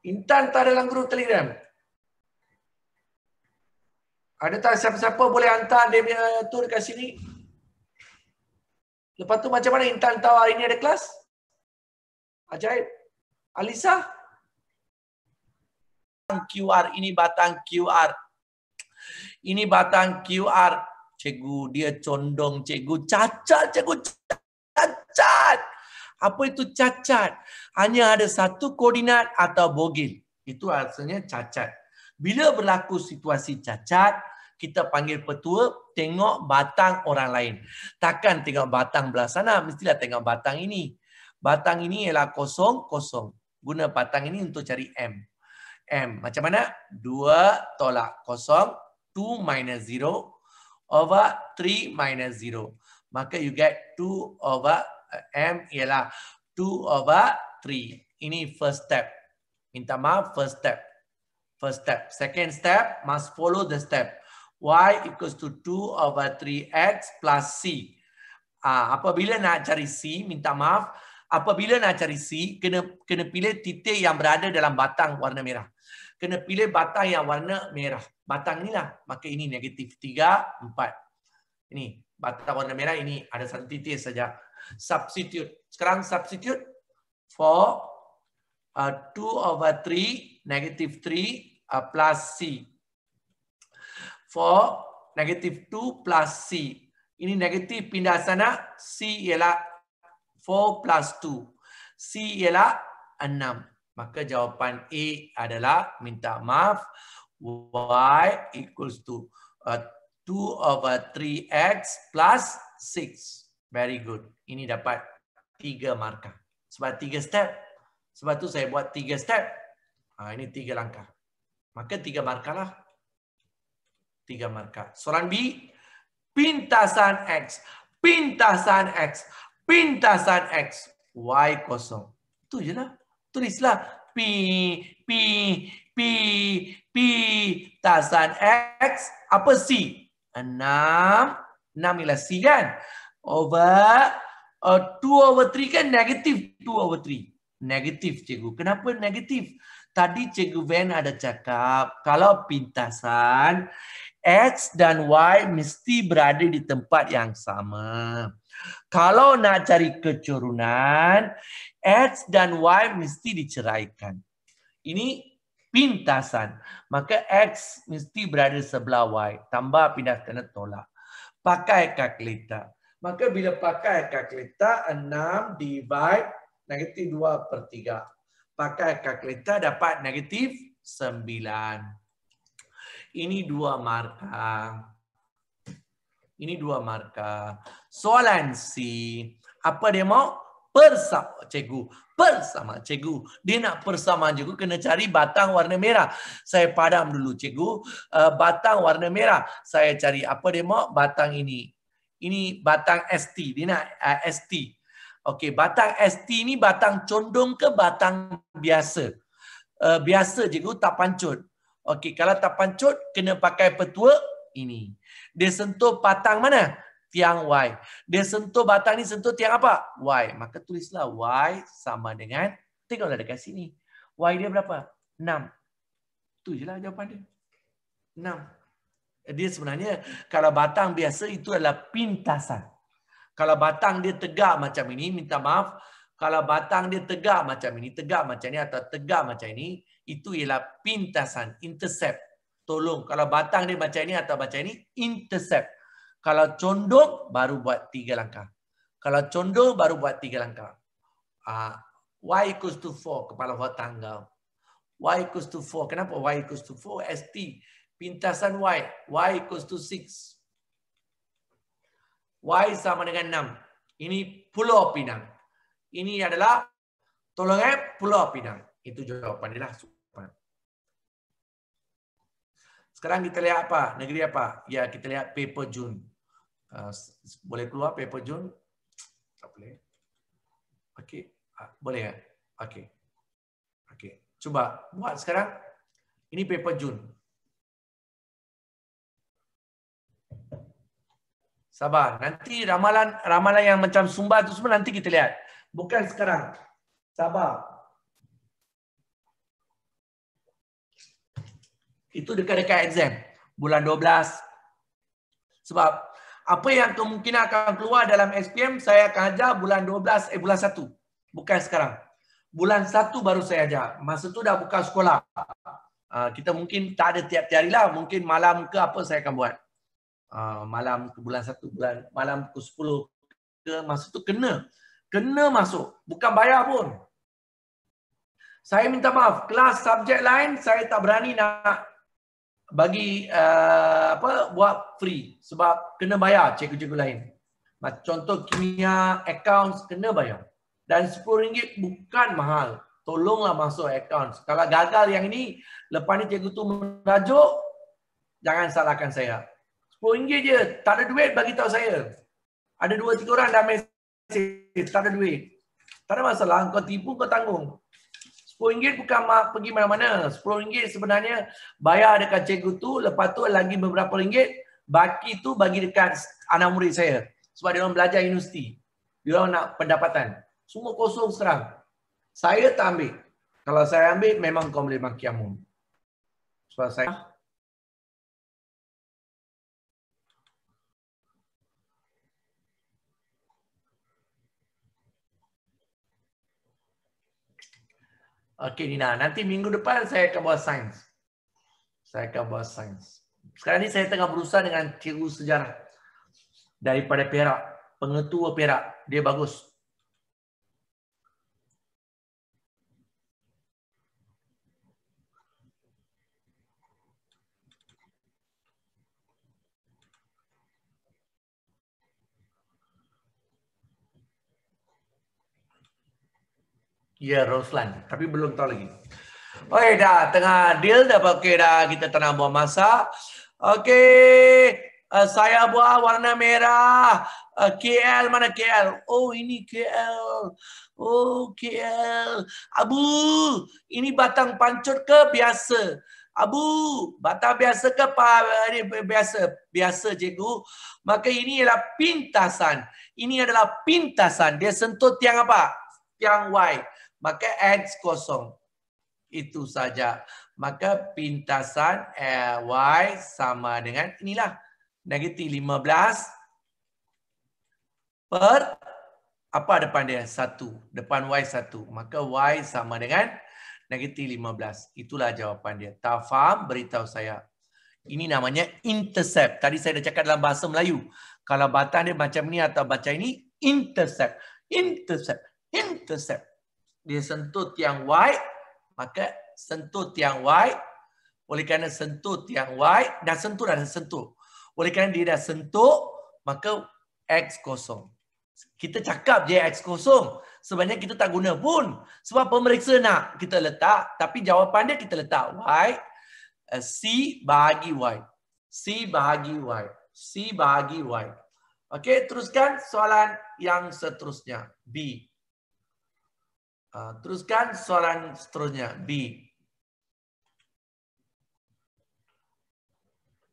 Intan tak dalam grup telegram. Ada tak siapa-siapa boleh hantar dia punya tu dekat sini? Lepas tu macam mana Intan tahu hari ni ada kelas? Ajaib. Alisa? QR, ini batang QR. Ini batang QR. Cikgu, dia condong cikgu. Cacat, cikgu. Cacat. Apa itu cacat? hanya ada satu koordinat atau bogil. Itu asalnya cacat. Bila berlaku situasi cacat, kita panggil petua tengok batang orang lain. Takkan tengok batang belah sana, mestilah tengok batang ini. Batang ini ialah kosong, kosong. Guna batang ini untuk cari M. M macam mana? 2 tolak kosong, 2 minus 0 over 3 minus 0. Maka you get 2 over eh, M ialah 2 over three. Ini first step. Minta maaf, first step. First step. Second step, must follow the step. Y equals to 2 over 3X plus C. Uh, apabila nak cari C, minta maaf. Apabila nak cari C, kena kena pilih titik yang berada dalam batang warna merah. Kena pilih batang yang warna merah. Batang lah. Maka ini negatif 3, 4. Ini batang warna merah ini ada satu titik saja. Substitute. Sekarang substitute for uh, 2 over 3, negative 3 uh, plus C. For negative 2 plus C. Ini negative pindah sana, lah. C ialah 4 plus 2. C ialah 6. Maka jawapan A adalah minta maaf. Y equals to uh, 2 over 3x plus 6. Very good. Ini dapat 3 markah. Sebab tiga step. Sebab tu saya buat tiga step. Ha, ini tiga langkah. Maka tiga markah lah. Tiga markah. Soalan B. Pintasan X. Pintasan X. Pintasan X. Y kosong. Itu je lah. Tulislah. P, P, P, P. Tasan X. Apa C? Enam. Enam ialah C kan? Over. 2 uh, over 3 kan negatif 2 over 3. Negatif cikgu. Kenapa negatif? Tadi cikgu Van ada cakap kalau pintasan X dan Y mesti berada di tempat yang sama. Kalau nak cari kecurunan, X dan Y mesti diceraikan. Ini pintasan. Maka X mesti berada sebelah Y. Tambah pindah kena tolak. Pakai kalkulator. Maka bila pakai kalkulator 6 divide negatif 2 per 3. Pakai kalkulator dapat negatif 9. Ini dua marka, Ini dua marka. Soalan C. Apa dia mau? Persama cikgu. Persama cikgu. Dia nak persama cikgu. Kena cari batang warna merah. Saya padam dulu cikgu. Uh, batang warna merah. Saya cari apa dia mau? Batang ini ini batang ST. Dia nak uh, ah, ST. Okey, batang ST ni batang condong ke batang biasa? Uh, biasa je tu tak pancut. Okey, kalau tak pancut, kena pakai petua ini. Dia sentuh batang mana? Tiang Y. Dia sentuh batang ni sentuh tiang apa? Y. Maka tulislah Y sama dengan, tengoklah dekat sini. Y dia berapa? 6. Tu je lah jawapan dia. 6. Dia sebenarnya kalau batang biasa itu adalah pintasan. Kalau batang dia tegak macam ini, minta maaf. Kalau batang dia tegak macam ini, tegak macam ini atau tegak macam ini, itu ialah pintasan, intercept. Tolong, kalau batang dia macam ini atau macam ini, intercept. Kalau condong, baru buat tiga langkah. Kalau condong, baru buat tiga langkah. Uh, y equals to four, kepala buat tangga. Y equals to four, kenapa Y equals to four? ST. Pintasan Y. Y equals to 6. Y sama dengan 6. Ini Pulau Pinang. Ini adalah tolong eh Pulau Pinang. Itu jawapan dia lah. Sekarang kita lihat apa? Negeri apa? Ya, kita lihat paper June. Uh, boleh keluar paper June? Tak boleh. Okey. Uh, boleh ya? Okey. Okey. Cuba buat sekarang. Ini paper June. Sabar. Nanti ramalan ramalan yang macam sumba tu semua nanti kita lihat. Bukan sekarang. Sabar. Itu dekat-dekat exam. Bulan 12. Sebab apa yang kemungkinan akan keluar dalam SPM, saya akan ajar bulan 12, eh bulan 1. Bukan sekarang. Bulan 1 baru saya ajar. Masa tu dah buka sekolah. Ah, kita mungkin tak ada tiap-tiap hari lah. Mungkin malam ke apa saya akan buat uh, malam ke bulan satu bulan malam ke sepuluh ke masa tu kena kena masuk bukan bayar pun saya minta maaf kelas subjek lain saya tak berani nak bagi uh, apa buat free sebab kena bayar cikgu-cikgu lain macam contoh kimia accounts kena bayar dan RM10 bukan mahal. Tolonglah masuk account. Kalau gagal yang ini, lepas ni cikgu tu merajuk, jangan salahkan saya. Ringgit je, tak ada duit bagi tahu saya. Ada dua tiga orang dah mesej, tak ada duit. Tak ada masalah, kau tipu kau tanggung. RM10 bukan mak pergi mana-mana. RM10 sebenarnya bayar dekat cikgu tu, lepas tu lagi beberapa ringgit, baki tu bagi dekat anak murid saya. Sebab dia orang belajar universiti. Dia orang nak pendapatan. Semua kosong sekarang. Saya tak ambil. Kalau saya ambil, memang kau boleh maki amun. Sebab saya... Okey Nina, nanti minggu depan saya akan buat sains. Saya akan buat sains. Sekarang ni saya tengah berusaha dengan cikgu sejarah daripada Perak, pengetua Perak. Dia bagus, Ya, Roslan. Tapi belum tahu lagi. Okay dah tengah deal. Dah okey dah. Kita tengah buat masa. Okay, Uh, eh, saya buat warna merah. Uh, eh, KL mana KL? Oh, ini KL. Oh, KL. Abu, ini batang pancut ke biasa? Abu, batang biasa ke apa? Ini biasa. Biasa, cikgu. Maka ini adalah pintasan. Ini adalah pintasan. Dia sentuh tiang apa? Tiang Y maka X kosong. Itu saja. Maka pintasan eh, Y sama dengan inilah. Negatif 15 per apa depan dia? Satu. Depan Y satu. Maka Y sama dengan negatif 15. Itulah jawapan dia. Tak faham? Beritahu saya. Ini namanya intercept. Tadi saya dah cakap dalam bahasa Melayu. Kalau batang dia macam ni atau baca ini, intercept. Intercept. Intercept dia sentuh tiang white maka sentuh tiang white oleh kerana sentuh tiang white dah sentuh dah sentuh oleh kerana dia dah sentuh maka x kosong kita cakap je x kosong sebenarnya kita tak guna pun sebab pemeriksa nak kita letak tapi jawapan dia kita letak y eh, c bagi y c bagi y c bagi y okey teruskan soalan yang seterusnya b Ah, teruskan soalan seterusnya. B.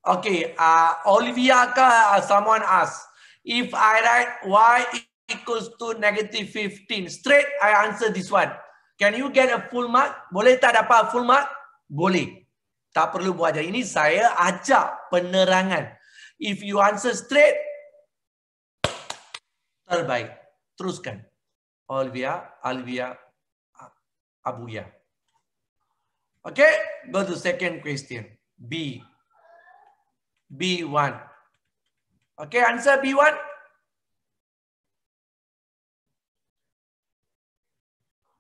Okay. Uh, ah, Olivia ke uh, someone ask. If I write y equals to negative 15. Straight I answer this one. Can you get a full mark? Boleh tak dapat full mark? Boleh. Tak perlu buat je. Ini saya ajak penerangan. If you answer straight. Terbaik. Teruskan. Olivia. Olivia. Abuya. Okay, go to second question. B. B1. Okay, answer B1.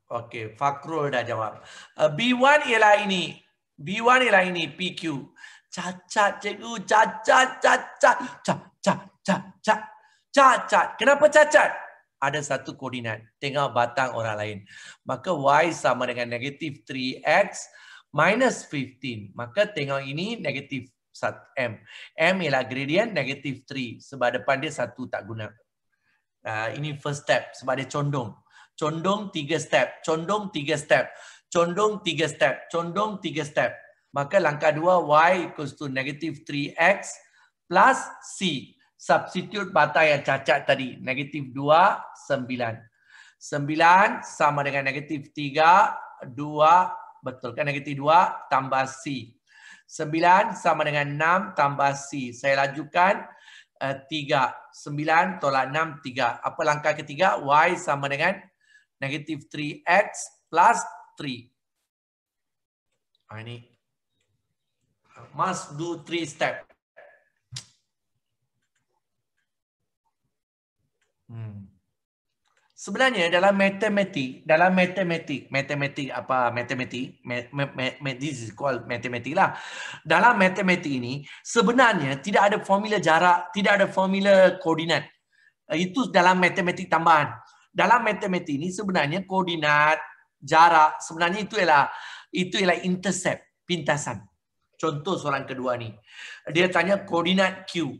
Okay, Fakrul dah jawab. Uh, B1 ialah ini. B1 ialah ini, PQ. Cacat, cikgu. Cacat, cacat. Cacat, cacat. Cacat. Cacat. Kenapa cacat? Cacat ada satu koordinat tengok batang orang lain. Maka y sama dengan negatif 3x minus 15. Maka tengok ini negatif m. M ialah gradient negatif 3. Sebab depan dia satu tak guna. Uh, ini first step sebab dia condong. Condong tiga step. Condong tiga step. Condong tiga step. Condong tiga step. Maka langkah dua y equals to negative 3x plus c substitute bantai yang cacat tadi. Negatif 2, 9. 9 sama dengan negatif 3, 2. Betul kan? Negatif 2 tambah C. 9 sama dengan 6 tambah C. Saya lajukan uh, 3. 9 tolak 6, 3. Apa langkah ketiga? Y sama dengan negatif 3X plus 3. Ah, ini. Must do three steps. Hmm. Sebenarnya dalam matematik, dalam matematik, matematik apa matematik, this is called matematik lah. Dalam matematik ini sebenarnya tidak ada formula jarak, tidak ada formula koordinat. Eh, itu dalam matematik tambahan. Dalam matematik ini sebenarnya koordinat, jarak, sebenarnya itu ialah itu ialah intercept, pintasan. Contoh soalan kedua ni. Dia tanya koordinat Q.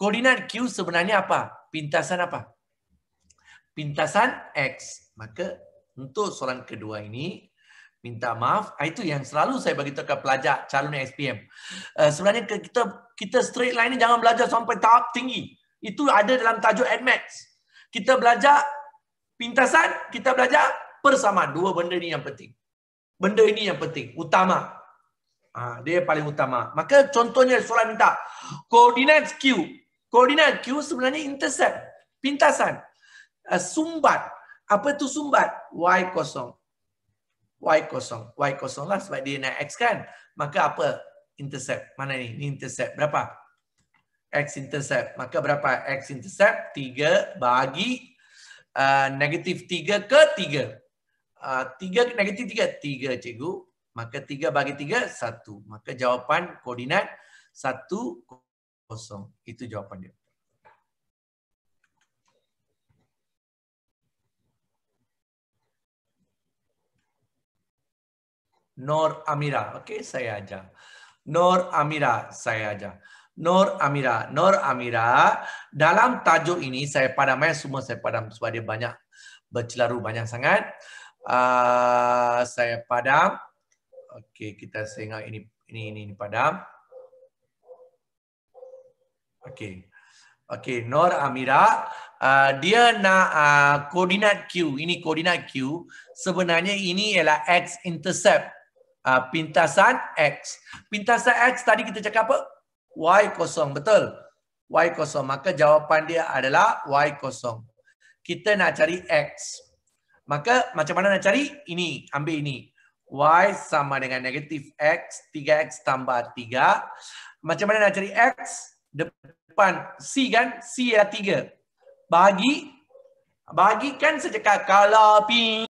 Koordinat Q sebenarnya apa? Pintasan apa? pintasan X. Maka untuk soalan kedua ini, minta maaf. Ah, itu yang selalu saya beritahu kepada pelajar calon SPM. Eh, sebenarnya kita kita straight line ini jangan belajar sampai tahap tinggi. Itu ada dalam tajuk AdMax. Kita belajar pintasan, kita belajar persamaan. Dua benda ini yang penting. Benda ini yang penting. Utama. Ha, dia paling utama. Maka contohnya soalan minta. Koordinat Q. Koordinat Q sebenarnya intercept. Pintasan uh, sumbat. Apa tu sumbat? Y kosong. Y kosong. Y kosong lah sebab dia naik X kan. Maka apa? Intercept. Mana ni? Ni intercept. Berapa? X intercept. Maka berapa? X intercept. 3 bagi uh, negatif 3 ke 3. Uh, 3 ke negatif 3? 3 cikgu. Maka 3 bagi 3? 1. Maka jawapan koordinat 1 kosong. Itu jawapan dia. Nor Amira. Okey, saya aja. Nor Amira, saya aja. Nor Amira, Nor Amira, dalam tajuk ini saya padam eh semua saya padam sebab dia banyak bercelaru banyak sangat. Uh, saya padam. Okey, kita sehingga ini ini ini, ini padam. Okey. Okey, Nor Amira, uh, dia nak uh, koordinat Q. Ini koordinat Q. Sebenarnya ini ialah x intercept uh, pintasan X. Pintasan X tadi kita cakap apa? Y kosong. Betul. Y kosong. Maka jawapan dia adalah Y kosong. Kita nak cari X. Maka macam mana nak cari? Ini. Ambil ini. Y sama dengan negatif X. 3X tambah 3. Macam mana nak cari X? Depan C kan? C ialah 3. Bagi. Bagikan sejak kalau ping.